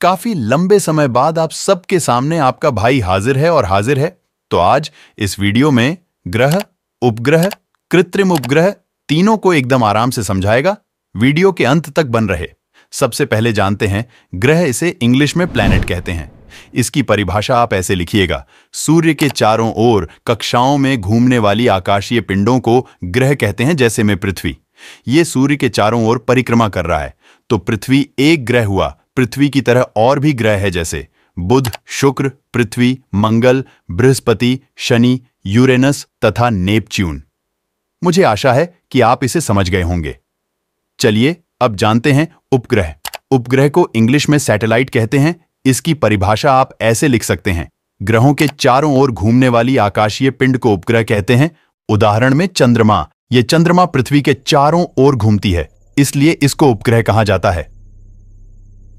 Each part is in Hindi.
काफी लंबे समय बाद आप सबके सामने आपका भाई हाजिर है और हाजिर है तो आज इस वीडियो में ग्रह उपग्रह कृत्रिम उपग्रह तीनों को एकदम आराम से समझाएगा वीडियो के अंत तक बन रहे सबसे पहले जानते हैं ग्रह इसे इंग्लिश में प्लैनेट कहते हैं इसकी परिभाषा आप ऐसे लिखिएगा सूर्य के चारों ओर कक्षाओं में घूमने वाली आकाशीय पिंडों को ग्रह कहते हैं जैसे में पृथ्वी ये सूर्य के चारों ओर परिक्रमा कर रहा है तो पृथ्वी एक ग्रह हुआ पृथ्वी की तरह और भी ग्रह है जैसे बुध शुक्र पृथ्वी मंगल बृहस्पति शनि यूरेनस तथा नेपच्यून मुझे आशा है कि आप इसे समझ गए होंगे चलिए अब जानते हैं उपग्रह उपग्रह को इंग्लिश में सैटेलाइट कहते हैं इसकी परिभाषा आप ऐसे लिख सकते हैं ग्रहों के चारों ओर घूमने वाली आकाशीय पिंड को उपग्रह कहते हैं उदाहरण में चंद्रमा यह चंद्रमा पृथ्वी के चारों ओर घूमती है इसलिए इसको उपग्रह कहा जाता है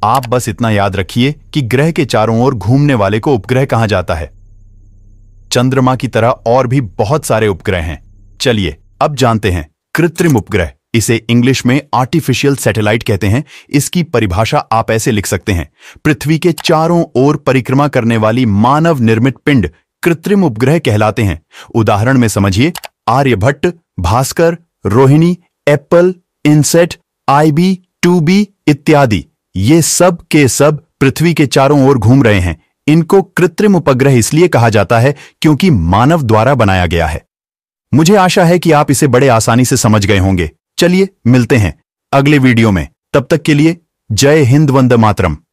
आप बस इतना याद रखिए कि ग्रह के चारों ओर घूमने वाले को उपग्रह कहा जाता है चंद्रमा की तरह और भी बहुत सारे उपग्रह हैं चलिए अब जानते हैं कृत्रिम उपग्रह इसे इंग्लिश में आर्टिफिशियल सैटेलाइट कहते हैं इसकी परिभाषा आप ऐसे लिख सकते हैं पृथ्वी के चारों ओर परिक्रमा करने वाली मानव निर्मित पिंड कृत्रिम उपग्रह कहलाते हैं उदाहरण में समझिए Aryabhata Bhaskara Rohini Apple INSAT IB two B इत्यादि ये सब के सब पृथ्वी के चारों ओर घूम रहे हैं इनको कृत्रिम उपग्रह इसलिए कहा जाता है क्योंकि मानव द्वारा बनाया गया है मुझे आशा है कि आप इसे बड़े आसानी से समझ गए होंगे चलिए मिलते हैं अगले वीडियो में तब तक के लिए जय हिंद वंद मातरम